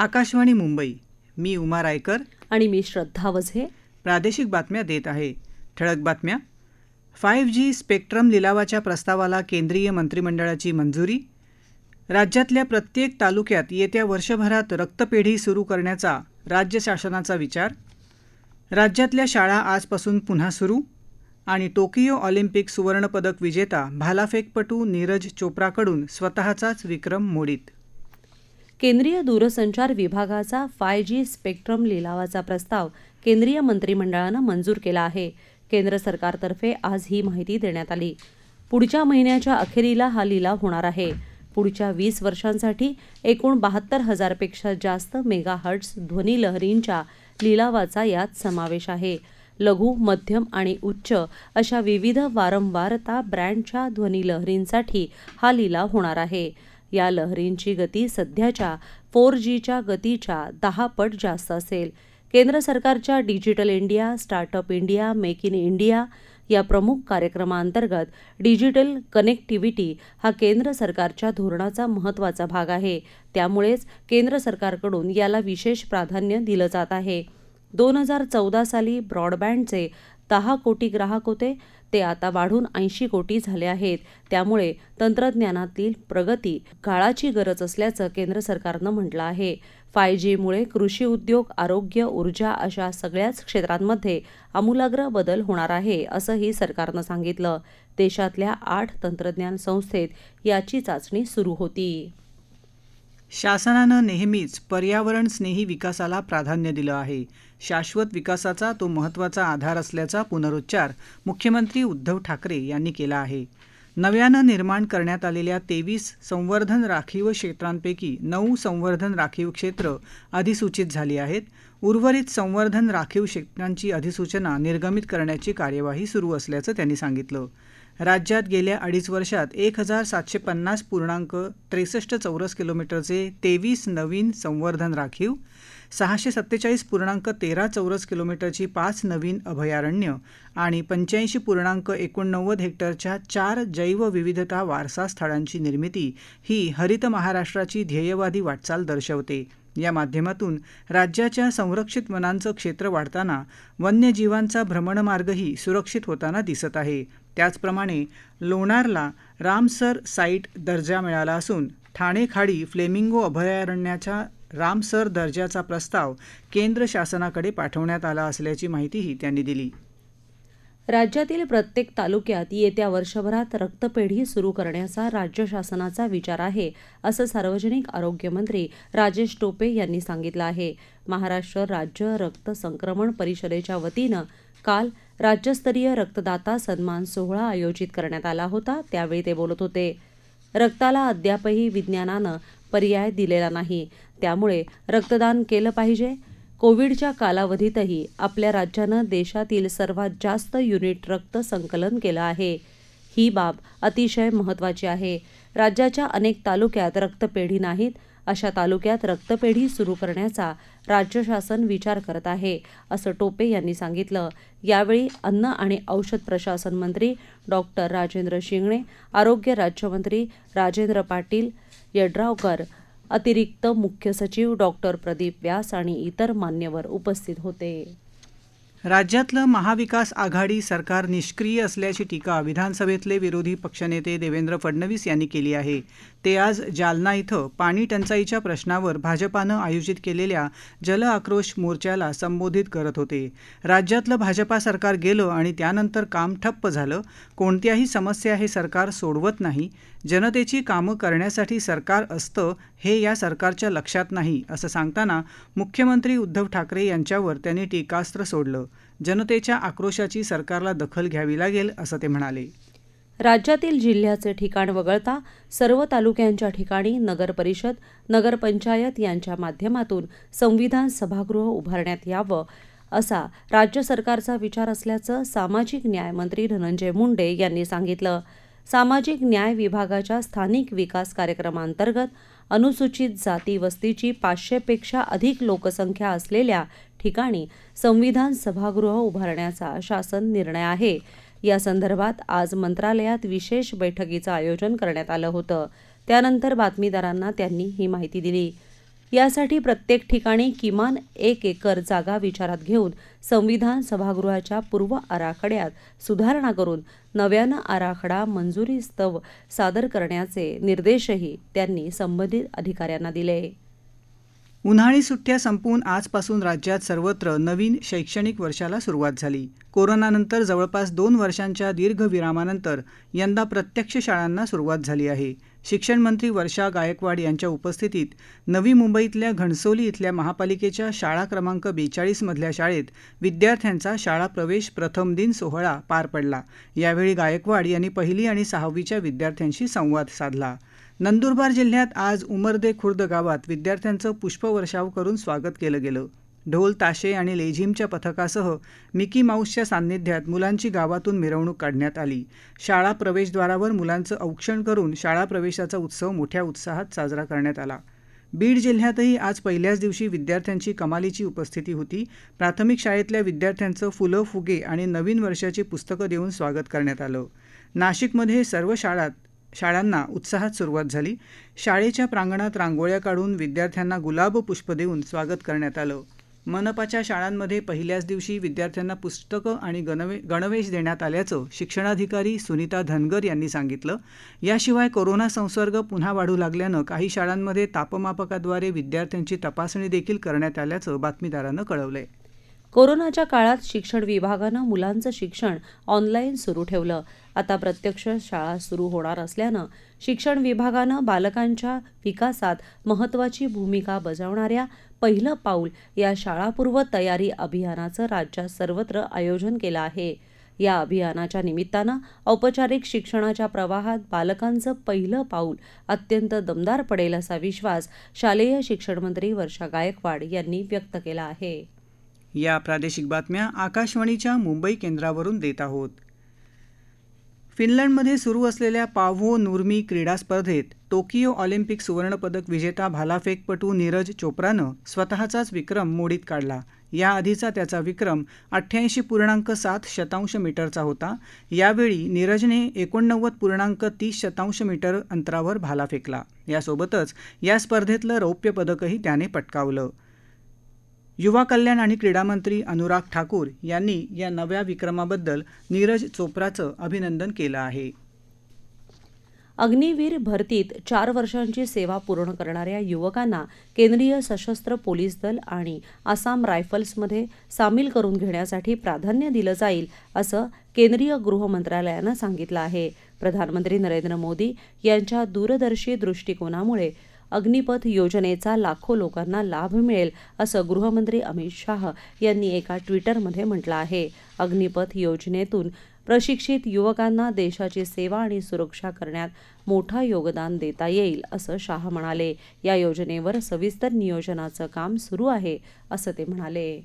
आकाशवाणी मुंबई मी उमा रायकर आणि मी श्रद्धा वझे प्रादेशिक बातम्या देत आहे ठळक बातम्या फाईव्ह जी स्पेक्ट्रम लिलावाच्या प्रस्तावाला केंद्रीय मंत्रिमंडळाची मंजुरी राज्यातल्या प्रत्येक तालुक्यात येत्या वर्षभरात रक्तपेढी सुरू करण्याचा राज्य शासनाचा विचार राज्यातल्या शाळा आजपासून पुन्हा सुरू आणि टोकियो ऑलिम्पिक सुवर्णपदक विजेता भालाफेकपटू नीरज चोप्राकडून स्वतःचाच विक्रम मोडीत केंद्रीय दूरसंचार विभागाचा फाय जी स्पेक्ट्रम लिलावाचा प्रस्ताव केंद्रीय मंत्रिमंडळानं मंजूर केला आहे केंद्र सरकारतर्फे आज ही माहिती देण्यात आली पुढच्या महिन्याच्या अखेरीला हा लिलाव होणार आहे पुढच्या वीस वर्षांसाठी एकूण बहात्तर हजारपेक्षा जास्त मेगाहर्ट्स ध्वनीलहरींच्या लिलावाचा यात समावेश आहे लघु मध्यम आणि उच्च अशा विविध वारंवारता ब्रँडच्या ध्वनीलहरींसाठी हा लिलाव होणार आहे या लहरींची गती सध्याच्या फोर जीच्या गतीच्या दहा पट जास्त असेल केंद्र सरकारच्या digital India startup India make in India या प्रमुख कार्यक्रमाअंतर्गत डिजिटल कनेक्टिव्हिटी हा केंद्र सरकारच्या धोरणाचा महत्त्वाचा भाग आहे त्यामुळेच केंद्र सरकारकडून याला विशेष प्राधान्य दिलं जात आहे दोन हजार चौदा साली ब्रॉडबँडचे दहा कोटी ग्राहक होते ते आता वाढून ऐंशी कोटी झाले आहेत त्यामुळे तंत्रज्ञानातील प्रगती काळाची गरज असल्याचं केंद्र सरकारनं म्हटलं आहे फाय जीमुळे कृषी उद्योग आरोग्य ऊर्जा अशा सगळ्याच क्षेत्रांमध्ये आमूलाग्र बदल होणार आहे असंही सरकारनं सांगितलं देशातल्या आठ तंत्रज्ञान संस्थेत याची चाचणी सुरू होती शासनानं नेहमीच पर्यावरणस्नेही विकासाला प्राधान्य दिलं आहे शाश्वत विकासाचा तो महत्त्वाचा आधार असल्याचा पुनरुच्चार मुख्यमंत्री उद्धव ठाकरे यांनी केला आहे नव्यानं निर्माण करण्यात आलेल्या तेवीस संवर्धन राखीव क्षेत्रांपैकी नऊ संवर्धन राखीव क्षेत्र अधिसूचित झाली आहेत उर्वरित संवर्धन राखीव क्षेत्रांची अधिसूचना निर्गमित करण्याची कार्यवाही सुरू असल्याचं त्यांनी सांगितलं राज्यात गेल्या अडीच वर्षात एक हजार सातशे पन्नास पूर्णांक त्रेसष्ट चौरस किलोमीटरचे तेवीस नवीन संवर्धन राखीव सहाशे सत्तेचाळीस पूर्णांक तेरा चौरस किलोमीटरची पाच नवीन अभयारण्य आणि पंच्याऐंशी पूर्णांक एकोणनव्वद हेक्टरच्या चार जैवविविधता वारसा स्थळांची निर्मिती ही हरित महाराष्ट्राची ध्येयवादी वाटचाल दर्शवते या माध्यमातून राज्याच्या संरक्षित वनांचं क्षेत्र वाढताना वन्यजीवांचा भ्रमणमार्गही सुरक्षित होताना दिसत आहे त्याचप्रमाणे लोणारला रामसर साईट दर्जा मिळाला असून ठाणे खाडी फ्लेमिंगो अभयारण्याच्या रामसर दर्जाचा प्रस्ताव केंद्र शासनाकडे पाठवण्यात आला असल्याची माहितीही त्यांनी दिली राज्यातील प्रत्येक तालुक्यात येत्या वर्षभरात रक्तपेढी सुरू करण्याचा राज्य शासनाचा विचार आहे असं सार्वजनिक आरोग्यमंत्री राजेश टोपे यांनी सांगितलं आहे महाराष्ट्र राज्य रक्त संक्रमण परिषदेच्या वतीनं काल राज्यस्तरीय रक्तदाता सन्मान सोहळा आयोजित करण्यात आला होता त्यावेळी ते बोलत होते रक्ताला अद्यापही विज्ञानानं पर्याय दिलेला नाही त्यामुळे रक्तदान केलं पाहिजे कोविडच्या कालावधीतही आपल्या राज्यानं देशातील सर्वात जास्त युनिट रक्त संकलन केलं आहे ही बाब अतिशय महत्त्वाची आहे राज्याच्या अनेक तालुक्यात रक्तपेढी नाहीत अशा तालुक्यात रक्तपेढी सुरू करण्याचा राज्य शासन विचार करत आहे असं टोपे यांनी सांगितलं यावेळी अन्न आणि औषध प्रशासन मंत्री डॉक्टर राजेंद्र शिंगणे आरोग्य राज्यमंत्री राजेंद्र पाटील यड्रावकर अतिरिक्त मुख्य सचिव डॉक्टर प्रदीप व्यास आणि इतर मान्यवर उपस्थित होते राज्यातलं महाविकास आघाडी सरकार निष्क्रिय असल्याची टीका विधानसभेतले विरोधी पक्षनेते देवेंद्र फडणवीस यांनी केली आहे ते आज जालना इथं पाणी टंचाईच्या प्रश्नावर भाजपानं आयोजित केलेल्या जल आक्रोश मोर्चाला संबोधित करत होते राज्यातलं भाजपा सरकार गेलं आणि त्यानंतर काम ठप्प झालं कोणत्याही समस्या हे सरकार सोडवत नाही जनतेची कामं करण्यासाठी सरकार असतं हे या सरकारच्या लक्षात नाही असं सांगताना मुख्यमंत्री उद्धव ठाकरे यांच्यावर त्यांनी टीकास्त्र सोडलं जनतेच्या आक्रोशाची सरकारला दखल घ्यावी लागेल असं ते म्हणाले राज्यातील जिल्ह्याचे ठिकाण वगळता सर्व तालुक्यांच्या ठिकाणी नगरपरिषद नगरपंचायत यांच्या माध्यमातून संविधान सभागृह उभारण्यात यावं असा राज्य सरकारचा विचार असल्याचं सामाजिक न्याय मंत्री धनंजय मुंडे यांनी सांगितलं सामाजिक न्याय विभागाच्या स्थानिक विकास कार्यक्रमांतर्गत अनुसूचित जाती वस्तीची पाचशेपेक्षा अधिक लोकसंख्या असलेल्या ठिकाणी संविधान सभागृह उभारण्याचा शासन निर्णय आहे या संदर्भात आज मंत्रालयात विशेष बैठकीचं आयोजन करण्यात आलं होतं त्यानंतर बातमीदारांना त्यांनी ही माहिती दिली यासाठी प्रत्येक ठिकाणी किमान एक एकर जागा विचारात घेऊन संविधान सभागृहाच्या पूर्व आराखड्यात सुधारणा करून नव्यानं आराखडा मंजुरीस्तव सादर करण्याचे निर्देशही त्यांनी संबंधित अधिकाऱ्यांना दिले उन्हाळी सुट्ट्या संपवून आजपासून राज्यात सर्वत्र नवीन शैक्षणिक वर्षाला सुरुवात झाली कोरोनानंतर जवळपास दोन वर्षांच्या दीर्घ विरामानंतर यंदा प्रत्यक्ष शाळांना सुरुवात झाली आहे शिक्षणमंत्री वर्षा गायकवाड यांच्या उपस्थितीत नवी मुंबईतल्या घणसोली इथल्या महापालिकेच्या शाळा क्रमांक बेचाळीसमधल्या शाळेत विद्यार्थ्यांचा शाळा प्रवेश प्रथम दिन सोहळा पार पडला यावेळी गायकवाड यांनी पहिली आणि सहावीच्या विद्यार्थ्यांशी संवाद साधला नंदुरबार जिल्ह्यात आज उमरदे खुर्द गावात विद्यार्थ्यांचं पुष्पवर्षाव करून स्वागत केलं गेलं ढोल ताशे आणि लेझिमच्या पथकासह मिकी माऊसच्या सान्निध्यात मुलांची गावातून मिरवणूक काढण्यात आली शाळा प्रवेशद्वारावर मुलांचं औक्षण करून शाळा प्रवेशाचा उत्सव मोठ्या उत्साहात साजरा करण्यात आला बीड जिल्ह्यातही आज पहिल्याच दिवशी विद्यार्थ्यांची कमालीची उपस्थिती होती प्राथमिक शाळेतल्या विद्यार्थ्यांचं फुलं फुगे आणि नवीन वर्षाची पुस्तकं देऊन स्वागत करण्यात आलं नाशिकमध्ये सर्व शाळांत शाळांना उत्साहात सुरुवात झाली शाळेच्या प्रांगणात रांगोळ्या काढून विद्यार्थ्यांना गुलाब पुष्प देऊन स्वागत करण्यात आलं मनपाच्या शाळांमध्ये पहिल्याच दिवशी विद्यार्थ्यांना पुस्तकं आणि गणवे गणवेश देण्यात आल्याचं शिक्षणाधिकारी सुनीता धनगर यांनी सांगितलं याशिवाय कोरोना संसर्ग पुन्हा वाढू लागल्यानं काही शाळांमध्ये तापमापकाद्वारे विद्यार्थ्यांची तपासणी देखील करण्यात आल्याचं बातमीदारानं कळवलंय कोरोनाच्या काळात शिक्षण विभागानं मुलांचं शिक्षण ऑनलाईन सुरू ठेवलं आता प्रत्यक्ष शाळा सुरू होणार असल्यानं शिक्षण विभागानं बालकांच्या विकासात महत्त्वाची भूमिका बजावणाऱ्या पहिलं पाऊल या शाळापूर्व तयारी अभियानाचं राज्यात सर्वत्र आयोजन केलं आहे या अभियानाच्या निमित्तानं औपचारिक शिक्षणाच्या प्रवाहात बालकांचं पहिलं पाऊल अत्यंत दमदार पडेल असा विश्वास शालेय शिक्षणमंत्री वर्षा गायकवाड यांनी व्यक्त केला आहे या प्रादेशिक बातम्या आकाशवाणीच्या मुंबई केंद्रावरून देत आहोत फिनलंडमध्ये सुरू असलेल्या पाव्हो नुर्मी क्रीडा स्पर्धेत टोकियो ऑलिम्पिक सुवर्णपदक विजेता भालाफेकपटू नीरज चोप्रानं स्वतःचाच विक्रम मोडीत काढला याआधीचा त्याचा विक्रम अठ्ठ्याऐंशी पूर्णांक सात शतांश मीटरचा होता यावेळी नीरजने एकोणनव्वद पूर्णांक तीस शतांश मीटर अंतरावर भाला फेकला यासोबतच या स्पर्धेतलं रौप्य पदकही त्याने पटकावलं युवा कल्याण आणि मंत्री अनुराग ठाकूर यांनी या नव्या विक्रमाबद्दल नीरज चोप्राचं अभिनंदन केलं आहे अग्निवीर भरतीत चार वर्षांची सेवा पूर्ण करणाऱ्या युवकांना केंद्रीय सशस्त्र पोलीस दल आणि आसाम रायफल्समध्ये सामील करून घेण्यासाठी प्राधान्य दिलं जाईल असं केंद्रीय गृह मंत्रालयानं सांगितलं आहे प्रधानमंत्री नरेंद्र मोदी यांच्या दूरदर्शी दृष्टिकोनामुळे अग्निपथ योजनेचा लाखो लोकांना लाभ मिळेल असं गृहमंत्री अमित शाह यांनी एका ट्विटरमध्ये म्हटलं आहे अग्निपथ योजनेतून प्रशिक्षित युवकांना देशाची सेवा आणि सुरक्षा करण्यात मोठा योगदान देता येईल असं शाह म्हणाले या योजनेवर सविस्तर नियोजनाचं काम सुरू आहे असं ते म्हणाले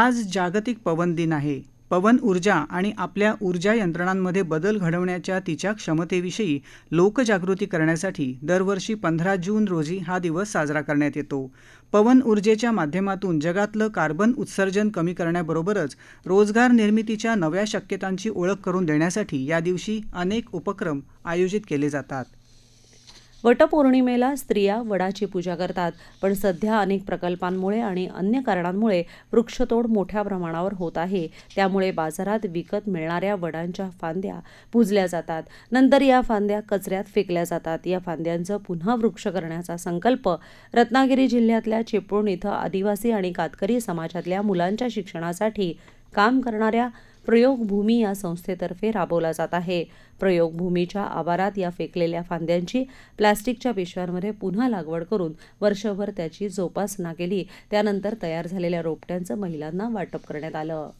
आज जागतिक पवन दिन आहे पवन ऊर्जा आणि आपल्या ऊर्जा यंत्रणांमध्ये बदल घडवण्याच्या तिच्या क्षमतेविषयी लोकजागृती करण्यासाठी दरवर्षी पंधरा जून रोजी हा दिवस साजरा करण्यात येतो पवन ऊर्जेच्या माध्यमातून जगातलं कार्बन उत्सर्जन कमी करण्याबरोबरच रोजगार निर्मितीच्या नव्या शक्यतांची ओळख करून देण्यासाठी या दिवशी अनेक उपक्रम आयोजित केले जातात वटपौर्णिमेला स्त्रिया वडाची पूजा करतात पण सध्या अनेक प्रकल्पांमुळे आणि अन्य कारणांमुळे वृक्षतोड मोठ्या प्रमाणावर होत आहे त्यामुळे बाजारात विकत मिळणाऱ्या वडांच्या फांद्या पुजल्या जातात नंतर या फांद्या कचऱ्यात फेकल्या जातात या फांद्यांचं पुन्हा वृक्ष करण्याचा संकल्प रत्नागिरी जिल्ह्यातल्या चिपळूण इथं आदिवासी आणि कातकरी समाजातल्या मुलांच्या शिक्षणासाठी काम करणाऱ्या प्रयोगभूमी या संस्थेतर्फे राबवला जात आहे प्रयोगभूमीच्या आवारात या फेकलेल्या फांद्यांची प्लॅस्टिकच्या पिशव्यांमध्ये पुन्हा लागवड करून वर्षभर त्याची जोपासना केली त्यानंतर तयार झालेल्या रोपट्यांचं महिलांना वाटप करण्यात आलं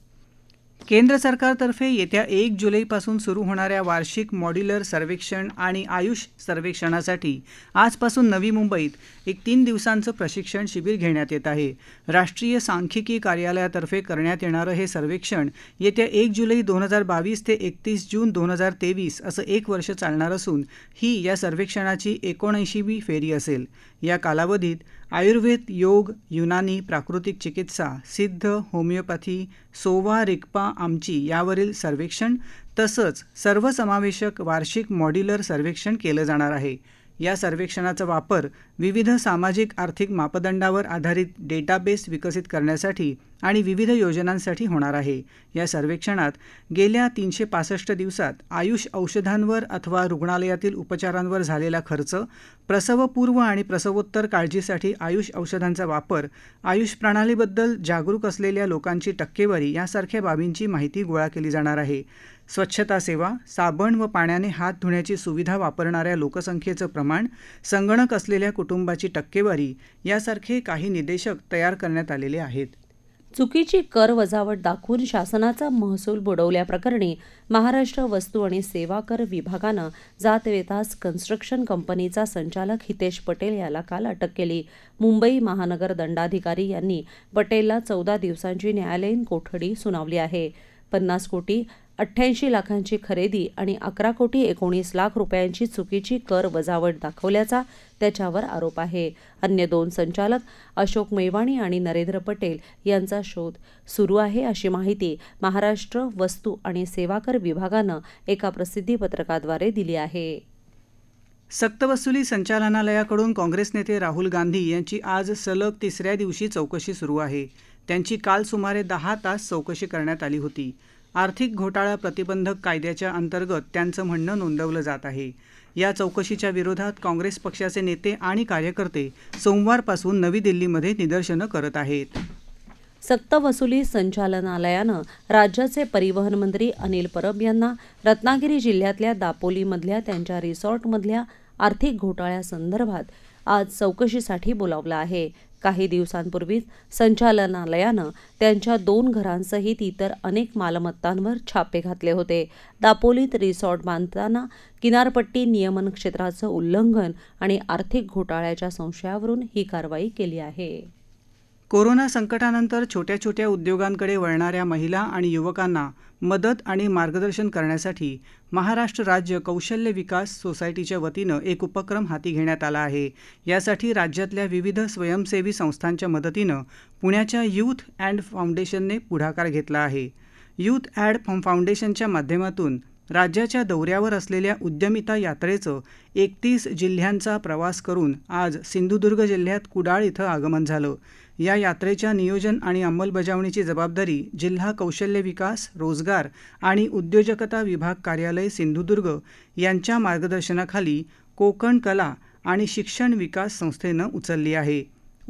केंद्र सरकारतर्फे येत्या एक जुलैपासून सुरू होणाऱ्या वार्षिक मॉड्युलर सर्वेक्षण आणि आयुष सर्वेक्षणासाठी आजपासून नवी मुंबईत एक तीन दिवसांचं प्रशिक्षण शिबिर घेण्यात येत आहे राष्ट्रीय सांख्यिकी कार्यालयातर्फे करण्यात येणारं हे सर्वेक्षण येत्या एक जुलै दोन हजार बावीस ते एकतीस जून दोन हजार तेवीस असं एक वर्ष चालणार असून ही या सर्वेक्षणाची एकोणऐंशीवी फेरी असेल या कालावधीत आयुर्वेद योग युनानी प्राकृतिक चिकित्सा सिद्ध होमिओपॅथी सोवा रिक्पा आमची यावरील सर्वेक्षण तसंच सर्वसमावेशक वार्षिक मॉड्युलर सर्वेक्षण केलं जाणार आहे या सर्वेक्षणाचा वापर विविध सामाजिक आर्थिक मापदंडावर आधारित डेटाबेस विकसित करण्यासाठी आणि विविध योजनांसाठी होणार आहे या सर्वेक्षणात गेल्या तीनशे पासष्ट दिवसात आयुष औषधांवर अथवा रुग्णालयातील उपचारांवर झालेला खर्च प्रसवपूर्व आणि प्रसवोत्तर काळजीसाठी आयुष औषधांचा वापर आयुष प्रणालीबद्दल जागरूक असलेल्या लोकांची टक्केवारी यासारख्या बाबींची माहिती गोळा केली जाणार आहे स्वच्छता सेवा साबण व पाण्याने हात धुण्याची सुविधा वापरणाऱ्या लोकसंख्येचं प्रमाण संगणक असलेल्या कुटुंबाची टक्केवारी यासारखे काही निदेशक तयार करण्यात आलेले आहेत चुकीची कर वजावट दाखवून शासनाचा महसूल बुडवल्याप्रकरणी महाराष्ट्र वस्तू आणि सेवा कर विभागानं जातवेतास कन्स्ट्रक्शन कंपनीचा संचालक हितेश पटेल याला काल अटक केली मुंबई महानगर दंडाधिकारी यांनी पटेलला चौदा दिवसांची न्यायालयीन कोठडी सुनावली आहे पन्नास कोटी अठ्ठ्याऐंशी लाखांची खरेदी आणि अकरा कोटी एकोणीस लाख रुपयांची चुकीची कर वजावट दाखवल्याचा त्याच्यावर आरोप आहे अन्य दोन संचालक अशोक मेवाणी आणि नरेंद्र पटेल यांचा शोध सुरू आहे अशी माहिती महाराष्ट्र वस्तू आणि सेवा कर विभागानं एका प्रसिद्धी पत्रकाद्वारे दिली आहे सक्तवसुली संचालनालयाकडून काँग्रेस नेते राहुल गांधी यांची आज सलग तिसऱ्या दिवशी चौकशी सुरू आहे त्यांची काल सुमारे दहा तास चौकशी करण्यात आली होती आर्थिक घोटाळा प्रतिबंधक कायद्याच्या अंतर्गत त्यांचं म्हणणं नोंदवलं जात आहे या चौकशीच्या विरोधात काँग्रेस पक्षाचे नेते आणि कार्यकर्ते सोमवारपासून नवी दिल्लीमध्ये निदर्शनं करत आहेत सक्तवसुली संचालनालयानं राज्याचे परिवहन मंत्री अनिल परब यांना रत्नागिरी जिल्ह्यातल्या दापोलीमधल्या त्यांच्या रिसॉर्टमधल्या आर्थिक घोटाळ्यासंदर्भात आज चौकशीसाठी बोलावलं आहे काही दिवसांपूर्वीच संचालनालयानं त्यांच्या दोन घरांसहित इतर अनेक मालमत्तांवर छापे घातले होते दापोलीत रिसॉर्ट बांधताना किनारपट्टी नियमन क्षेत्राचं उल्लंघन आणि आर्थिक घोटाळ्याच्या संशयावरून ही कारवाई केली आहे कोरोना संकटानंतर छोट्या छोट्या उद्योगांकडे वळणाऱ्या महिला आणि युवकांना मदत आणि मार्गदर्शन करण्यासाठी महाराष्ट्र राज्य कौशल्य विकास सोसायटीच्या वतीनं एक उपक्रम हाती घेण्यात आला आहे यासाठी राज्यातल्या विविध स्वयंसेवी संस्थांच्या मदतीनं पुण्याच्या यूथ अँड फाउंडेशनने पुढाकार घेतला आहे यूथ अँड फाउंडेशनच्या माध्यमातून राज्याच्या दौऱ्यावर असलेल्या उद्यमिता यात्रेचं एकतीस जिल्ह्यांचा प्रवास करून आज सिंधुदुर्ग जिल्ह्यात कुडाळ इथं आगमन झालं या यात्रेच्या नियोजन आणि अंमलबजावणीची जबाबदारी जिल्हा कौशल्य विकास रोजगार आणि उद्योजकता विभाग कार्यालय सिंधुदुर्ग यांच्या मार्गदर्शनाखाली कोकण कला आणि शिक्षण विकास संस्थेनं उचलली आहे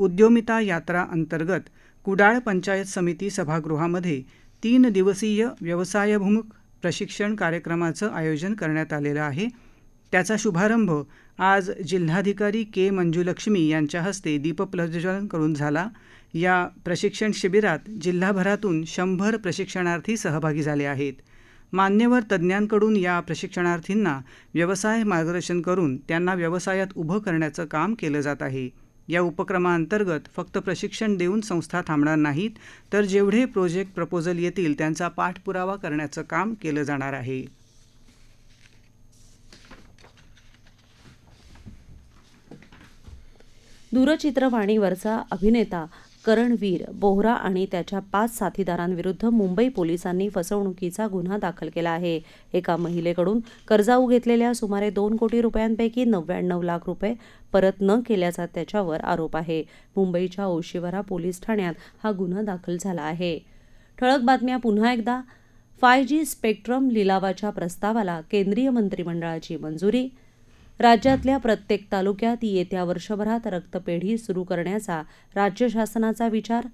उद्यमिता यात्रा अंतर्गत कुडाळ पंचायत समिती सभागृहामध्ये तीन दिवसीय व्यवसायभिमुख प्रशिक्षण कार्यक्रमाचं आयोजन करण्यात आलेलं आहे त्याचा शुभारंभ आज जिल्हाधिकारी के मंजुलक्ष्मी यांच्या हस्ते दीपप्रज्वलन करून झाला या प्रशिक्षण शिबिरात जिल्हाभरातून शंभर प्रशिक्षणार्थी सहभागी झाले आहेत मान्यवर तज्ज्ञांकडून या प्रशिक्षणार्थींना व्यवसाय मार्गदर्शन करून त्यांना व्यवसायात उभं करण्याचं काम केलं जात आहे या उपक्रमाअंतर्गत फक्त प्रशिक्षण देऊन संस्था थांबणार नाहीत तर जेवढे प्रोजेक्ट प्रपोजल येतील त्यांचा पाठपुरावा करण्याचं काम केलं जाणार आहे दूरचित्रवाणीवरचा अभिनेता करणवीर बोहरा आणि त्याच्या पाच साथीदारांविरुद्ध मुंबई पोलिसांनी फसवणुकीचा गुन्हा दाखल केला आहे एका महिलेकडून कर्जाऊ घेतलेल्या सुमारे दोन कोटी रुपयांपैकी नव्याण्णव लाख रुपये परत न केल्याचा त्याच्यावर आरोप आहे मुंबईच्या ओशिवरा पोलीस ठाण्यात हा गुन्हा दाखल झाला आहे ठळक बातम्या पुन्हा एकदा फाय जी स्पेक्ट्रम लिलावाच्या प्रस्तावाला केंद्रीय मंत्रिमंडळाची मंजुरी राज्यातल्या प्रत्येक तालुक्यात येत्या वर्षभरात रक्तपेढी सुरू करण्याचा राज्य शासनाचा विचार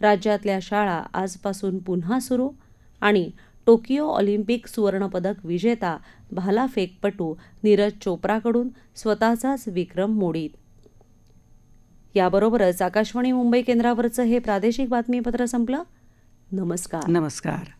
राज्यातल्या शाळा आजपासून पुन्हा सुरू आणि टोकियो ऑलिम्पिक सुवर्णपदक विजेता भालाफेकपटू नीरज चोप्राकडून स्वतःचाच विक्रम मोडीत याबरोबरच आकाशवाणी मुंबई केंद्रावरचं हे प्रादेशिक बातमीपत्र संपलं नमस्कार नमस्कार